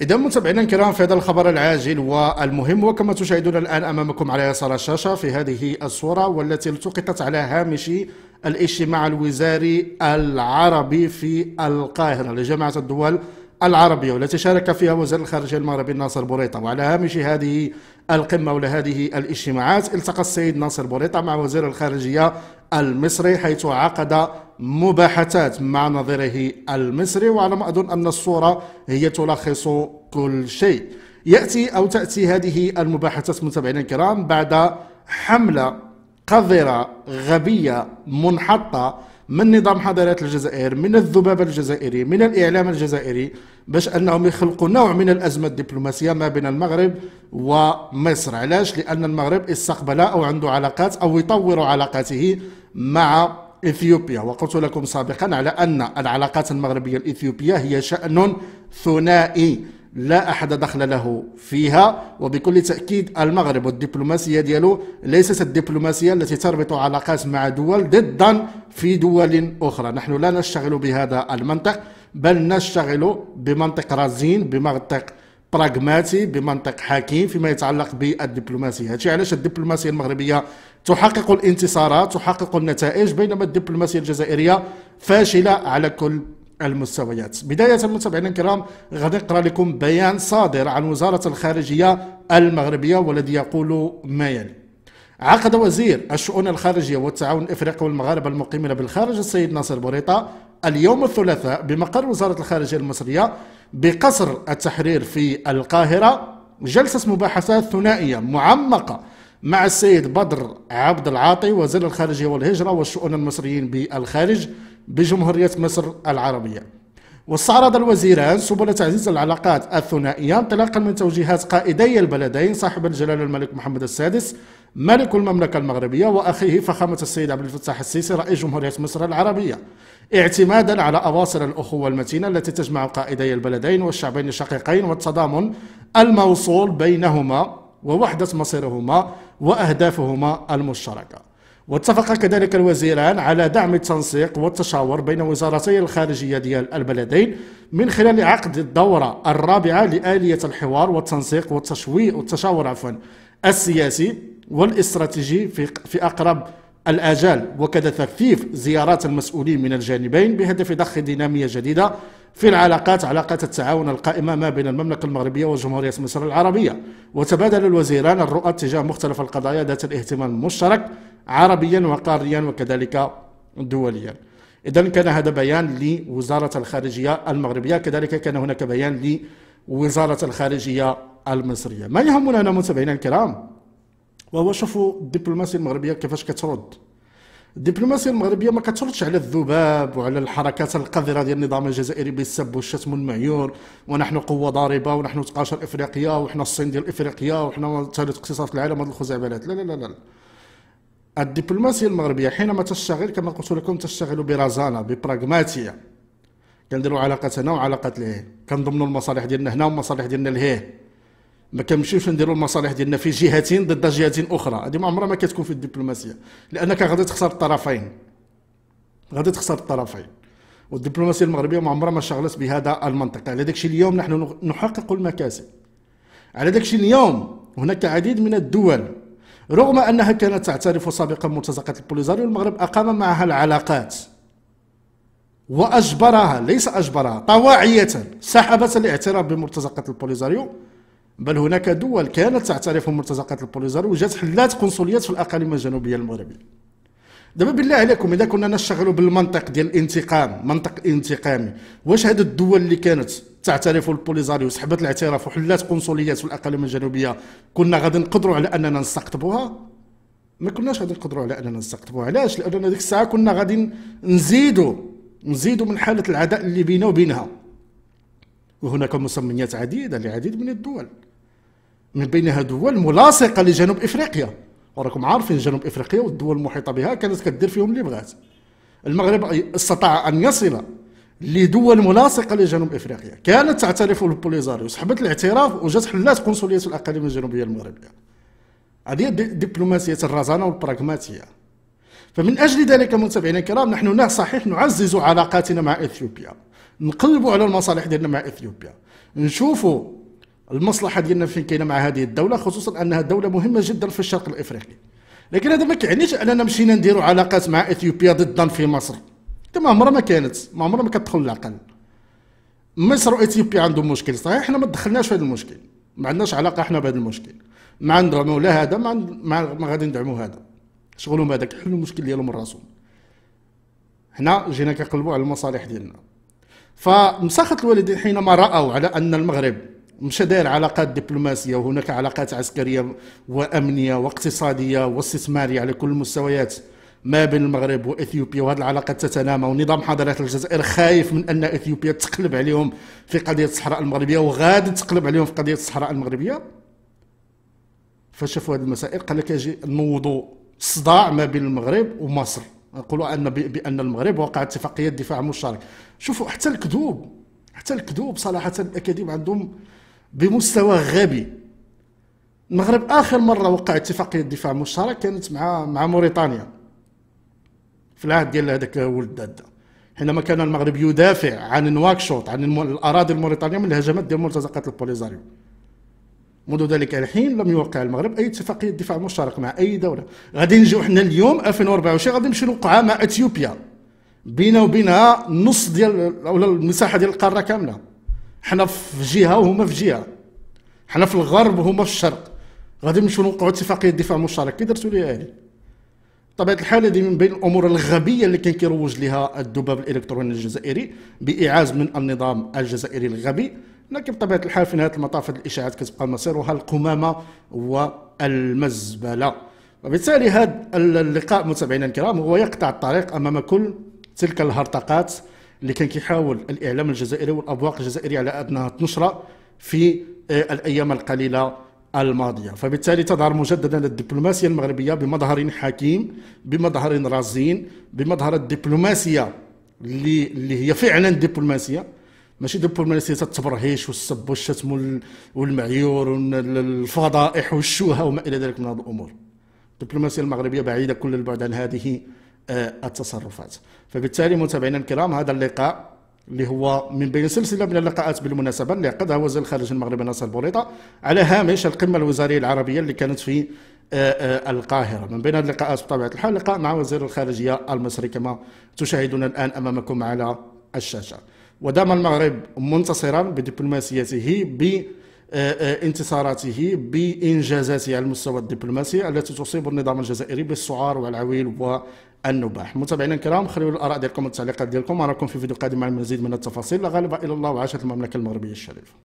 إذا متابعينا الكرام في هذا الخبر العاجل والمهم وكما تشاهدون الآن أمامكم على يسار الشاشة في هذه الصورة والتي التقطت على هامش الاجتماع الوزاري العربي في القاهرة لجامعة الدول العربية والتي شارك فيها وزير الخارجية المغربي ناصر بوريطة وعلى هامش هذه القمة ولهذه الاجتماعات التقى السيد ناصر بوريطة مع وزير الخارجية المصري حيث عقد مباحثات مع نظيره المصري وعلى ما أظن أن الصورة هي تلخص كل شيء يأتي أو تأتي هذه المباحثات متابعينا الكرام بعد حملة قذرة غبية منحطة من نظام حضارات الجزائر من الذباب الجزائري من الإعلام الجزائري باش أنهم يخلقوا نوع من الأزمة الدبلوماسية ما بين المغرب ومصر علاش لأن المغرب استقبل أو عنده علاقات أو يطور علاقاته مع إثيوبيا وقلت لكم سابقا على أن العلاقات المغربية الإثيوبية هي شأن ثنائي لا أحد دخل له فيها وبكل تأكيد المغرب والدبلوماسية ديالو ليست الدبلوماسية التي تربط علاقات مع دول ضدا في دول أخرى نحن لا نشتغل بهذا المنطق بل نشتغل بمنطق رزين بمنطق براغماتي بمنطق حكيم فيما يتعلق بالدبلوماسيه هادشي علاش الدبلوماسيه المغربيه تحقق الانتصارات تحقق النتائج بينما الدبلوماسيه الجزائريه فاشله على كل المستويات بداية متابعينا الكرام غادي نقرأ لكم بيان صادر عن وزارة الخارجية المغربية والذي يقول ما يلي عقد وزير الشؤون الخارجية والتعاون الإفريقي والمغاربة المقيمين بالخارج السيد ناصر بوريطة اليوم الثلاثاء بمقر وزارة الخارجية المصرية بقصر التحرير في القاهرة جلسة مباحثات ثنائية معمقة مع السيد بدر عبد العاطي وزير الخارجية والهجرة والشؤون المصريين بالخارج بجمهورية مصر العربية واستعرض الوزيران سبل تعزيز العلاقات الثنائية انطلاقا من توجيهات قائدي البلدين صاحب الجلالة الملك محمد السادس ملك المملكة المغربية وأخيه فخامة السيد عبد الفتاح السيسي رئيس جمهورية مصر العربية اعتمادا على أواصر الأخوة المتينة التي تجمع قائدي البلدين والشعبين الشقيقين والتضامن الموصول بينهما ووحدة مصيرهما وأهدافهما المشتركة واتفق كذلك الوزيران على دعم التنسيق والتشاور بين وزارتي الخارجية ديال البلدين من خلال عقد الدورة الرابعة لآلية الحوار والتنسيق والتشويق والتشاور عفوا السياسي والاستراتيجي في, في أقرب الآجال وكذا تخفيف زيارات المسؤولين من الجانبين بهدف ضخ دينامية جديدة في العلاقات علاقة التعاون القائمة ما بين المملكة المغربية وجمهورية مصر العربية وتبادل الوزيران الرؤى تجاه مختلف القضايا ذات الاهتمام المشترك عربيا وقاريا وكذلك دوليا إذا كان هذا بيان لوزارة الخارجية المغربية كذلك كان هناك بيان لوزارة الخارجية المصرية ما يهمنا هنا متابعينا الكرام وهو شوفوا الدبلوماسية المغربية كيفاش كترد الدبلوماسيه المغربيه ما كتردش على الذباب وعلى الحركات القذره ديال النظام الجزائري بالسب والشتم والمعيور ونحن قوه ضاربه ونحن تقاشر افريقيا وحنا الصين ديال افريقيا وحنا ثالث اقتصاد في العالم هذه الخزعبلات لا لا لا لا الدبلوماسيه المغربيه حينما تشتغل كما قلت لكم تشتغل برزانه ببراغماتيه كنديروا علاقتنا وعلاقه لهيه كنضمنوا المصالح ديالنا هنا والمصالح ديالنا لهيه ما كنمشيوش نديروا المصالح ديالنا في جهتين ضد جهتين اخرى هذه ما عمرها ما كتكون في الدبلوماسيه لانك غادي تخسر الطرفين غادي تخسر الطرفين والدبلوماسيه المغربيه ما عمرها ما شغلت بهذا المنطق على داكشي اليوم نحن نحقق المكاسب على داكشي اليوم هناك عديد من الدول رغم انها كانت تعترف سابقا بمرتزقه البوليزاريو المغرب اقام معها العلاقات واجبرها ليس اجبرها طواعيه سحبت الاعتراف بمرتزقه البوليزاريو بل هناك دول كانت تعترف بمرتزقة البوليزاريو وجات حلات قنصليات في الاقاليم الجنوبيه المغربيه دابا بالله عليكم اذا كنا نشتغلوا بالمنطق ديال الانتقام منطق انتقامي واش هاد الدول اللي كانت تعترف البوليزاريو وسحبت الاعتراف وحلات قنصليات في الاقاليم الجنوبيه كنا غادي نقدروا على اننا نستقطبوها ما كناش غادي نقدروا على اننا نستقطبوها علاش لاننا ديك الساعه كنا غادي نزيدوا نزيدوا من حاله العداء اللي بينا وبينها وهناك مسميات عديده لعديد من الدول من بينها دول ملاصقه لجنوب افريقيا وراكم عارفين جنوب افريقيا والدول المحيطه بها كانت كدير فيهم اللي بغات المغرب استطاع ان يصل لدول ملاصقه لجنوب افريقيا كانت تعترف بالبوليزاريو سحبت الاعتراف وجات حلات قنصليه الاقاليم الجنوبيه المغربيه هذه دبلوماسيه الرزانه والبراغماتيه فمن اجل ذلك متابعينا الكرام نحن هنا صحيح نعزز علاقاتنا مع اثيوبيا نقلبوا على المصالح ديالنا مع اثيوبيا نشوفوا المصلحه ديالنا فين كاينه مع هذه الدوله خصوصا انها دوله مهمه جدا في الشرق الافريقي لكن هذا ما كيعنيش اننا مشينا نديروا علاقات مع اثيوبيا ضدا في مصر حتى ما عمرها ما كانت ما عمرها ما كتدخل العقل مصر واثيوبيا عندهم مشكل صحيح حنا ما دخلناش في هذا المشكل ما عندناش علاقه حنا بهذا المشكل ما ندعموا لا هذا ما ما غادي ندعموا هذا شغلهم هذاك حلوا المشكل ديالهم راسهم هنا جينا كنقلبوا على المصالح ديالنا فمساخه الوالدين حينما راوا على ان المغرب مش داير علاقات دبلوماسيه وهناك علاقات عسكريه وامنيه واقتصاديه واستثماريه على كل المستويات ما بين المغرب واثيوبيا وهذه العلاقات تتنامى ونظام حضاره الجزائر خايف من ان اثيوبيا تقلب عليهم في قضيه الصحراء المغربيه وغادي تقلب عليهم في قضيه الصحراء المغربيه فشافوا هذه المسائل قال لك يجي نوضوا صداع ما بين المغرب ومصر نقولوا ان بان المغرب وقع اتفاقيه دفاع مشترك شوفوا حتى الكذوب حتى الكذوب صراحه الاكاذيب عندهم بمستوى غبي المغرب اخر مره وقع اتفاقيه دفاع مشترك كانت مع مع موريتانيا في العهد ديال هذاك ولد دادا حينما كان المغرب يدافع عن نواكشوط عن الاراضي الموريتانيه من الهجمات ديال مرتزقات البوليزاريو منذ ذلك الحين لم يوقع المغرب اي اتفاقيه دفاع مشترك مع اي دوله غادي نجيو حنا اليوم 2024 غادي نمشيو نوقعها مع اثيوبيا بينا وبينها نص ديال او المساحه ديال القاره كامله حنا في جهه وهما في جهه حنا في الغرب وهما في الشرق غادي نمشيو نوقعوا اتفاقيه دفاع مشترك كي درتوا لي هذه طبيعة الحال هذه من بين الامور الغبيه اللي كان كيروج لها الذباب الالكتروني الجزائري باعاز من النظام الجزائري الغبي لكن بطبيعه الحال في نهايه المطاف الاشاعات كتبقى مصيرها القمامه والمزبله وبالتالي هذا اللقاء متابعينا الكرام هو يقطع الطريق امام كل تلك الهرطقات اللي كان كيحاول الاعلام الجزائري والابواق الجزائريه على انها تنشر في آه، الايام القليله الماضيه فبالتالي تظهر مجددا الدبلوماسيه المغربيه بمظهر حكيم بمظهر رزين بمظهر الدبلوماسيه اللي, اللي هي فعلا دبلوماسيه ماشي دبلوماسيه التبرهيش والسب والشتم والمعيور والفضائح والشوهه وما الى ذلك من هذه الامور الدبلوماسيه المغربيه بعيده كل البعد عن هذه التصرفات فبالتالي متابعينا الكرام هذا اللقاء اللي هو من بين سلسله من اللقاءات بالمناسبه اللي عقدها وزير الخارجيه المغربي ناصر بوريطه على هامش القمه الوزاريه العربيه اللي كانت في آه، آه، القاهره من بين اللقاءات بطبيعه الحال لقاء مع وزير الخارجيه المصري كما تشاهدون الان امامكم على الشاشه ودام المغرب منتصرا بدبلوماسيته ب آه، انتصاراته بانجازاته على المستوى الدبلوماسي التي تصيب النظام الجزائري بالسعار والعويل النباح متابعينا الكرام خليوا الاراء ديالكم والتعليقات ديالكم اراكم في فيديو قادم مع المزيد من التفاصيل غالبا الى الله وعاشت المملكه المغربيه الشريفه